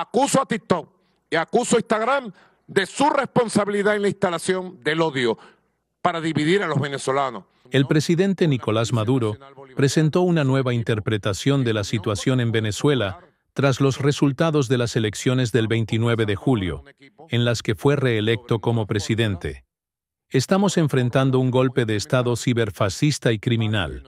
Acuso a TikTok y acuso a Instagram de su responsabilidad en la instalación del odio para dividir a los venezolanos. El presidente Nicolás Maduro presentó una nueva interpretación de la situación en Venezuela tras los resultados de las elecciones del 29 de julio, en las que fue reelecto como presidente. Estamos enfrentando un golpe de Estado ciberfascista y criminal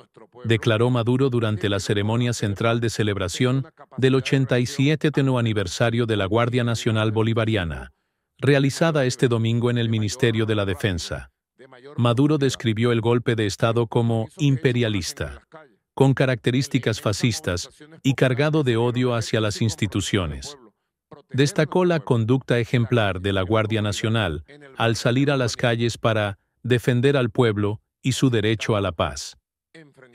declaró Maduro durante la ceremonia central de celebración del 87 aniversario de la Guardia Nacional Bolivariana, realizada este domingo en el Ministerio de la Defensa. Maduro describió el golpe de Estado como imperialista, con características fascistas y cargado de odio hacia las instituciones. Destacó la conducta ejemplar de la Guardia Nacional al salir a las calles para defender al pueblo y su derecho a la paz.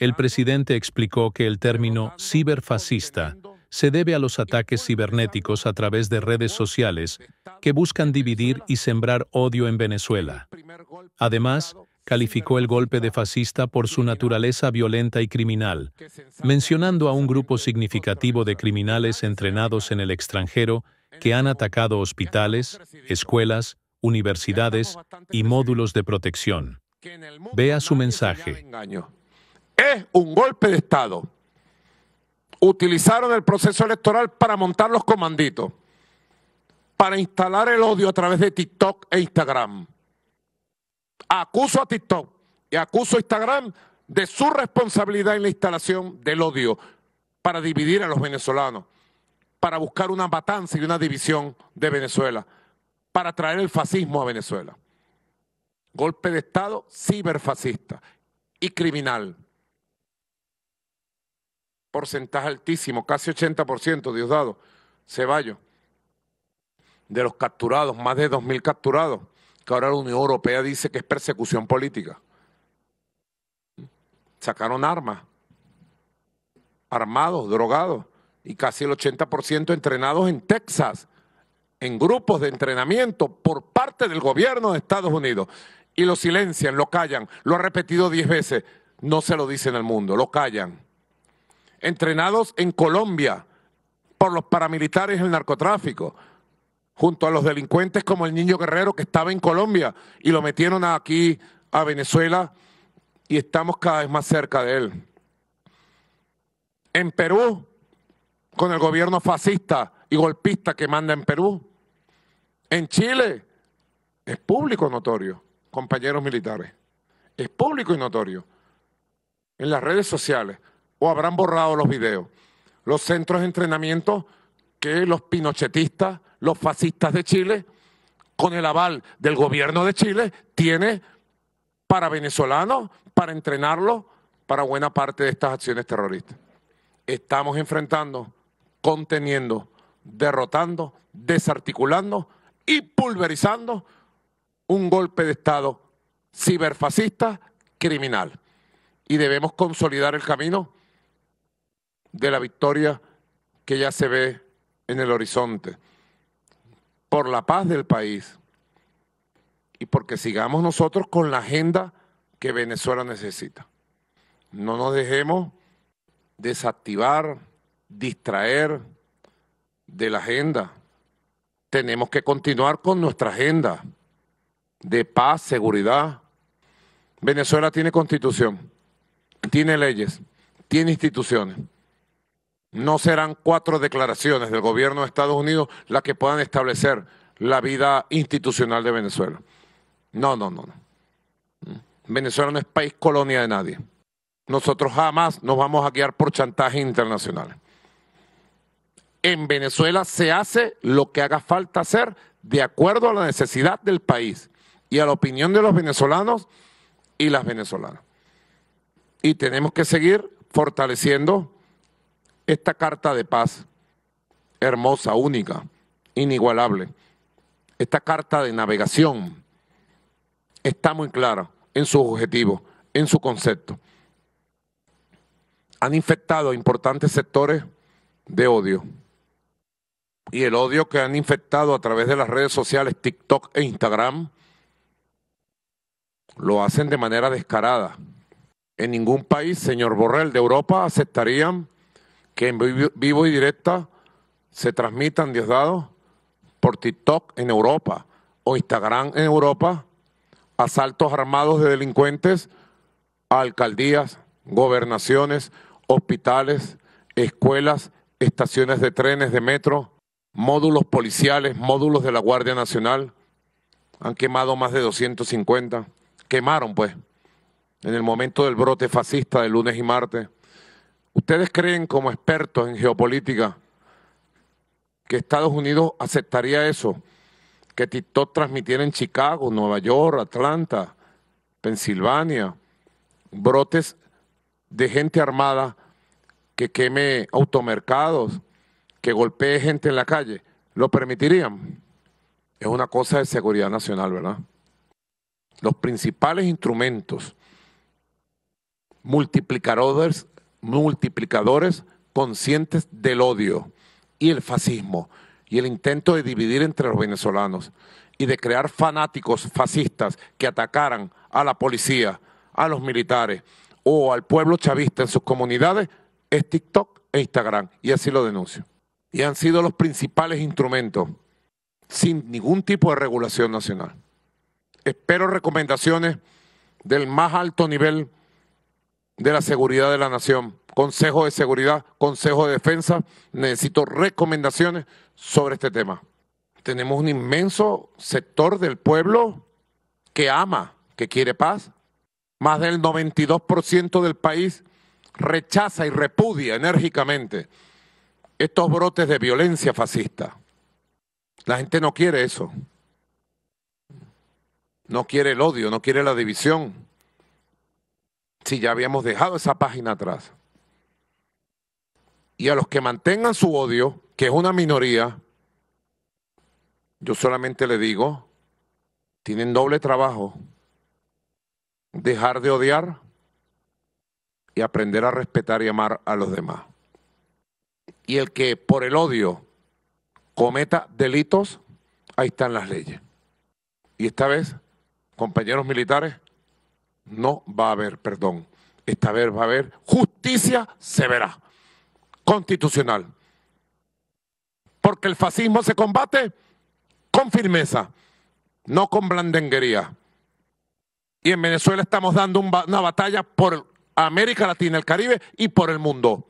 El presidente explicó que el término ciberfascista se debe a los ataques cibernéticos a través de redes sociales que buscan dividir y sembrar odio en Venezuela. Además, calificó el golpe de fascista por su naturaleza violenta y criminal, mencionando a un grupo significativo de criminales entrenados en el extranjero que han atacado hospitales, escuelas, universidades y módulos de protección. Vea su mensaje. Es un golpe de Estado. Utilizaron el proceso electoral para montar los comanditos, para instalar el odio a través de TikTok e Instagram. Acuso a TikTok y acuso a Instagram de su responsabilidad en la instalación del odio para dividir a los venezolanos, para buscar una matanza y una división de Venezuela, para traer el fascismo a Venezuela. Golpe de Estado ciberfascista y criminal porcentaje altísimo, casi 80%, Diosdado, Ceballos, de los capturados, más de 2.000 capturados, que ahora la Unión Europea dice que es persecución política. Sacaron armas, armados, drogados, y casi el 80% entrenados en Texas, en grupos de entrenamiento por parte del gobierno de Estados Unidos. Y lo silencian, lo callan, lo ha repetido 10 veces, no se lo dicen al mundo, lo callan entrenados en Colombia por los paramilitares del el narcotráfico, junto a los delincuentes como el niño guerrero que estaba en Colombia y lo metieron aquí a Venezuela y estamos cada vez más cerca de él. En Perú, con el gobierno fascista y golpista que manda en Perú. En Chile, es público notorio, compañeros militares. Es público y notorio. En las redes sociales o habrán borrado los videos. Los centros de entrenamiento que los pinochetistas, los fascistas de Chile, con el aval del gobierno de Chile, tiene para venezolanos, para entrenarlos para buena parte de estas acciones terroristas. Estamos enfrentando, conteniendo, derrotando, desarticulando y pulverizando un golpe de Estado ciberfascista criminal. Y debemos consolidar el camino de la victoria que ya se ve en el horizonte, por la paz del país y porque sigamos nosotros con la agenda que Venezuela necesita. No nos dejemos desactivar, distraer de la agenda. Tenemos que continuar con nuestra agenda de paz, seguridad. Venezuela tiene constitución, tiene leyes, tiene instituciones no serán cuatro declaraciones del gobierno de Estados Unidos las que puedan establecer la vida institucional de Venezuela. No, no, no, mm. Venezuela no es país colonia de nadie. Nosotros jamás nos vamos a guiar por chantaje internacionales. En Venezuela se hace lo que haga falta hacer de acuerdo a la necesidad del país y a la opinión de los venezolanos y las venezolanas. Y tenemos que seguir fortaleciendo esta carta de paz, hermosa, única, inigualable, esta carta de navegación está muy clara en su objetivo, en su concepto. Han infectado importantes sectores de odio. Y el odio que han infectado a través de las redes sociales TikTok e Instagram lo hacen de manera descarada. En ningún país, señor Borrell, de Europa aceptarían que en vivo y directa se transmitan, Diosdado, por TikTok en Europa o Instagram en Europa, asaltos armados de delincuentes a alcaldías, gobernaciones, hospitales, escuelas, estaciones de trenes, de metro, módulos policiales, módulos de la Guardia Nacional. Han quemado más de 250. Quemaron, pues, en el momento del brote fascista de lunes y martes. ¿Ustedes creen como expertos en geopolítica que Estados Unidos aceptaría eso? Que TikTok transmitiera en Chicago, Nueva York, Atlanta, Pensilvania, brotes de gente armada que queme automercados, que golpee gente en la calle, ¿lo permitirían? Es una cosa de seguridad nacional, ¿verdad? Los principales instrumentos multiplicadores multiplicadores conscientes del odio y el fascismo y el intento de dividir entre los venezolanos y de crear fanáticos fascistas que atacaran a la policía, a los militares o al pueblo chavista en sus comunidades es TikTok e Instagram y así lo denuncio. Y han sido los principales instrumentos sin ningún tipo de regulación nacional. Espero recomendaciones del más alto nivel de la seguridad de la nación. Consejo de Seguridad, Consejo de Defensa, necesito recomendaciones sobre este tema. Tenemos un inmenso sector del pueblo que ama, que quiere paz. Más del 92% del país rechaza y repudia enérgicamente estos brotes de violencia fascista. La gente no quiere eso. No quiere el odio, no quiere la división, si ya habíamos dejado esa página atrás. Y a los que mantengan su odio, que es una minoría, yo solamente le digo, tienen doble trabajo, dejar de odiar y aprender a respetar y amar a los demás. Y el que por el odio cometa delitos, ahí están las leyes. Y esta vez, compañeros militares, no va a haber perdón. Esta vez va a haber justicia severa, constitucional. Porque el fascismo se combate con firmeza, no con blandenguería. Y en Venezuela estamos dando una batalla por América Latina, el Caribe y por el mundo.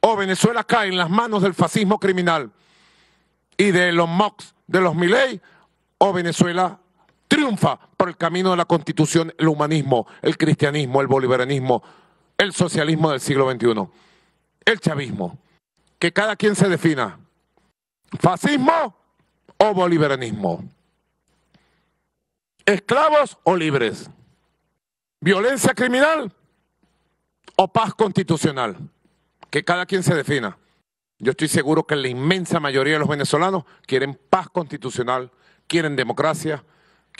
O Venezuela cae en las manos del fascismo criminal y de los MOX, de los Milei, o Venezuela triunfa por el camino de la constitución el humanismo, el cristianismo, el bolivarianismo, el socialismo del siglo XXI, el chavismo. Que cada quien se defina, fascismo o bolivarianismo, esclavos o libres, violencia criminal o paz constitucional, que cada quien se defina. Yo estoy seguro que la inmensa mayoría de los venezolanos quieren paz constitucional, quieren democracia,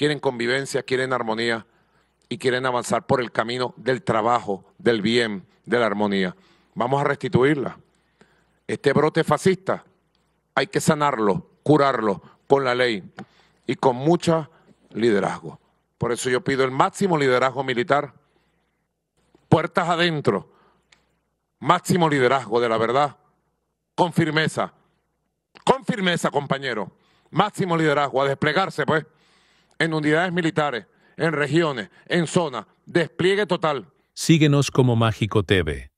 quieren convivencia, quieren armonía y quieren avanzar por el camino del trabajo, del bien, de la armonía. Vamos a restituirla. Este brote fascista hay que sanarlo, curarlo con la ley y con mucho liderazgo. Por eso yo pido el máximo liderazgo militar, puertas adentro, máximo liderazgo de la verdad, con firmeza, con firmeza, compañero, máximo liderazgo, a desplegarse, pues en unidades militares, en regiones, en zonas. Despliegue total. Síguenos como Mágico TV.